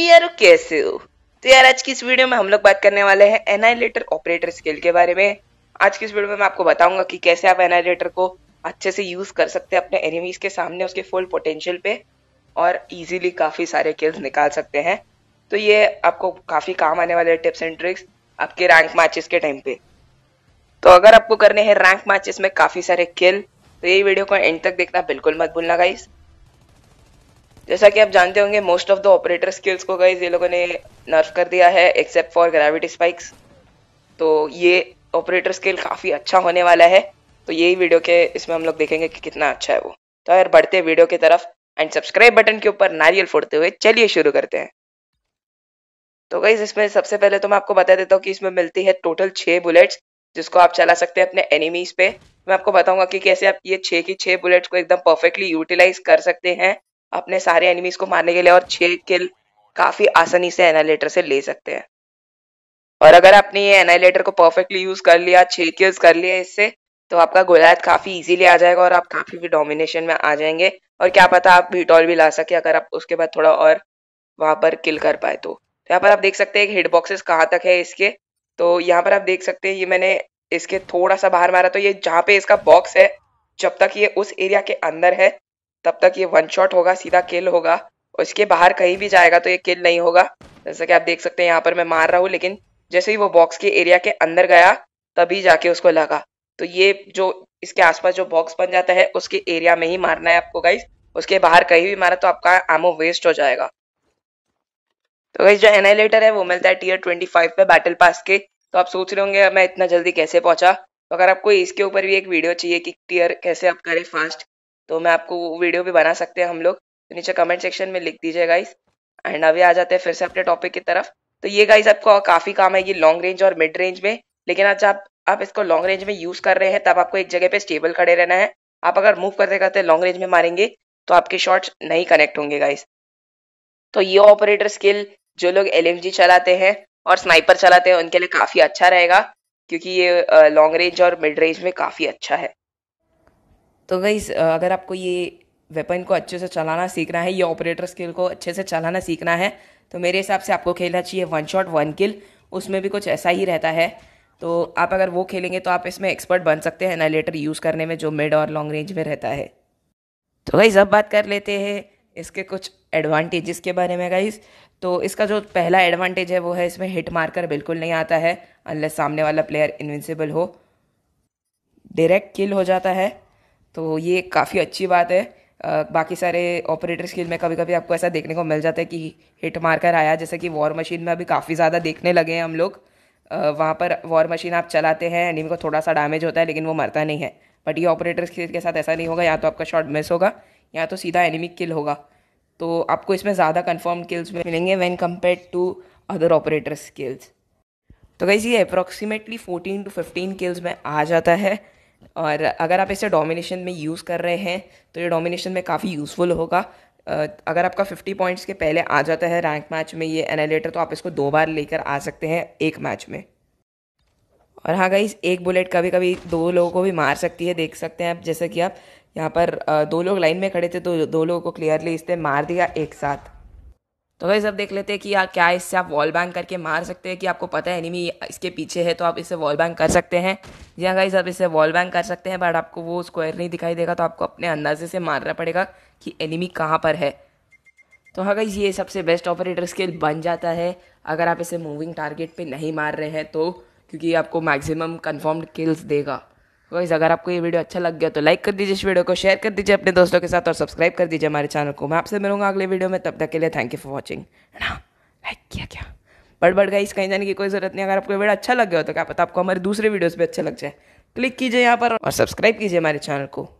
प्यारो कैसे हो तो यार आज की इस वीडियो में हम लोग बात करने वाले हैं एनाइलेटर ऑपरेटर स्किल के बारे में आज की इस वीडियो में मैं आपको बताऊंगा कि कैसे आप एनाइलेटर को अच्छे से यूज कर सकते हैं अपने एनिमीज के सामने उसके फुल पोटेंशियल पे और इजीली काफी सारे किल्स निकाल सकते हैं तो ये आपको काफी काम आने वाले टिप्स एंड ट्रिक्स आपके रैंक मैचेस के टाइम पे तो अगर आपको करने हैं रैंक मैचेस में काफी सारे किल तो ये वीडियो को एंड तक देखना बिल्कुल मत भूलना गाइस जैसा कि आप जानते होंगे most of the operator skills को गाइज ये लोगों ने नर्व कर दिया है एक्सेप्ट फॉर ग्रेविटी स्पाइक्स तो ये ऑपरेटर स्किल काफ़ी अच्छा होने वाला है तो यही वीडियो के इसमें हम लोग देखेंगे कि कितना अच्छा है वो तो यार बढ़ते वीडियो की तरफ एंड सब्सक्राइब बटन के ऊपर नारियल फोड़ते हुए चलिए शुरू करते हैं तो गाइज इसमें सबसे पहले तो मैं आपको बता देता हूँ कि इसमें मिलती है टोटल छः बुलेट्स जिसको आप चला सकते हैं अपने एनिमीज पे मैं आपको बताऊंगा कि कैसे आप ये छः की छः बुलेट्स को एकदम परफेक्टली यूटिलाइज कर सकते हैं अपने सारे एनिमीज को मारने के लिए और छह किल काफ़ी आसानी से एनालेटर से ले सकते हैं और अगर आपने ये एनाइलेटर को परफेक्टली यूज़ कर लिया छह किल्स कर लिए इससे तो आपका गोलायत काफ़ी इजीली आ जाएगा और आप काफ़ी भी डोमिनेशन में आ जाएंगे और क्या पता आप बीटॉल भी ला सके अगर आप उसके बाद थोड़ा और वहां पर किल कर पाए तो।, तो यहाँ पर आप देख सकते हैं हिटबॉक्सेस कहाँ तक है इसके तो यहाँ पर आप देख सकते हैं ये मैंने इसके थोड़ा सा बाहर मारा तो ये जहाँ पे इसका बॉक्स है जब तक ये उस एरिया के अंदर है तब तक ये वन शॉट होगा सीधा किल होगा इसके बाहर कहीं भी जाएगा तो ये किल नहीं होगा जैसा कि आप देख सकते हैं यहाँ पर मैं मार रहा हूँ लेकिन जैसे ही वो बॉक्स के एरिया के अंदर गया तभी जाके उसको लगा तो ये जो इसके आसपास जो बॉक्स बन जाता है उसके एरिया में ही मारना है आपको गाइस उसके बाहर कहीं भी मारा तो आपका आमो वेस्ट हो जाएगा तो गाइस जो एनाइलेटर है वो मिलता है टीयर फाइव पे बैटल पास के तो आप सोच रहे होंगे मैं इतना जल्दी कैसे पहुंचा तो अगर आपको इसके ऊपर भी एक वीडियो चाहिए कि टीयर कैसे आप करें फास्ट तो मैं आपको वीडियो भी बना सकते हैं हम लोग तो नीचे कमेंट सेक्शन में लिख दीजिए गाइस एंड अभी आ जाते हैं फिर से अपने टॉपिक की तरफ तो ये गाइज आपको काफी काम है ये लॉन्ग रेंज और मिड रेंज में लेकिन आज आप आप इसको लॉन्ग रेंज में यूज कर रहे हैं तब आपको एक जगह पे स्टेबल खड़े रहना है आप अगर मूव करते करते लॉन्ग रेंज में मारेंगे तो आपके शॉर्ट नहीं कनेक्ट होंगे गाइस तो ये ऑपरेटर स्किल जो लोग एल चलाते हैं और स्नाइपर चलाते हैं उनके लिए काफी अच्छा रहेगा क्योंकि ये लॉन्ग रेंज और मिड रेंज में काफी अच्छा है तो गई अगर आपको ये वेपन को अच्छे से चलाना सीखना है या ऑपरेटर स्किल को अच्छे से चलाना सीखना है तो मेरे हिसाब से आपको खेलना चाहिए वन शॉट वन किल उसमें भी कुछ ऐसा ही रहता है तो आप अगर वो खेलेंगे तो आप इसमें एक्सपर्ट बन सकते हैं एनालेटर यूज़ करने में जो मिड और लॉन्ग रेंज में रहता है तो गई अब बात कर लेते हैं इसके कुछ एडवांटेजेस के बारे में गाइज़ तो इसका जो पहला एडवांटेज है वो है इसमें हिट मारकर बिल्कुल नहीं आता है अनलेस सामने वाला प्लेयर इनविंसिबल हो डायरेक्ट किल हो जाता है तो ये काफ़ी अच्छी बात है बाकी सारे ऑपरेटर स्किल में कभी कभी आपको ऐसा देखने को मिल जाता है कि हिट मारकर आया जैसे कि वॉर मशीन में अभी काफ़ी ज़्यादा देखने लगे हैं हम लोग वहाँ पर वॉर मशीन आप चलाते हैं एनिमी को थोड़ा सा डैमेज होता है लेकिन वो मरता नहीं है बट ये ऑपरेटर स्किल के साथ ऐसा नहीं होगा या तो आपका शॉट मिस होगा या तो सीधा एनिमी किल होगा तो आपको इसमें ज़्यादा कन्फर्म किल्स मिलेंगे when compare to other operator skills तो कहीं ये approximately fourteen to fifteen kills में आ जाता है और अगर आप इसे डोमिनेशन में यूज़ कर रहे हैं तो ये डोमिनेशन में काफ़ी यूज़फुल होगा अगर आपका 50 पॉइंट्स के पहले आ जाता है रैंक मैच में ये एनालेटर तो आप इसको दो बार लेकर आ सकते हैं एक मैच में और हाँ गई एक बुलेट कभी कभी दो लोगों को भी मार सकती है देख सकते हैं आप जैसे कि आप यहाँ पर दो लोग लाइन में खड़े थे तो दो लोगों को क्लियरली इसने मार दिया एक साथ तो वही सब देख लेते हैं कि यार क्या इससे आप वॉल बैंक करके मार सकते हैं कि आपको पता है एनिमी इसके पीछे है तो आप इसे वॉल बैंक कर सकते हैं जी हाँ गाइस आप इसे वॉल बैंक कर सकते हैं बट आपको वो स्क्वायर नहीं दिखाई देगा तो आपको अपने अंदाजे से मारना पड़ेगा कि एनिमी कहाँ पर है तो हाँ गाइस ये सबसे बेस्ट ऑपरेटर स्किल बन जाता है अगर आप इसे मूविंग टारगेट पर नहीं मार रहे हैं तो क्योंकि आपको मैक्सिमम कन्फर्म्ड किल्स देगा वाइज अगर आपको ये वीडियो अच्छा लग गया तो लाइक कर दीजिए इस वीडियो को शेयर कर दीजिए अपने दोस्तों के साथ और सब्सक्राइब कर दीजिए हमारे चैनल को मैं आपसे मिलूंगा अगले वीडियो में तब तक के लिए थैंक यू फॉर वॉचिंग ना लाइक किया क्या बट बट गाइस कहीं जाने की कोई ज़रूरत नहीं अगर आपको वीडियो अच्छा लग गया हो तो क्या पता आपको हमारे दूसरे वीडियोज़ भी अच्छा लग जाए क्लिक कीजिए यहाँ पर और सब्सक्राइब कीजिए हमारे चैनल को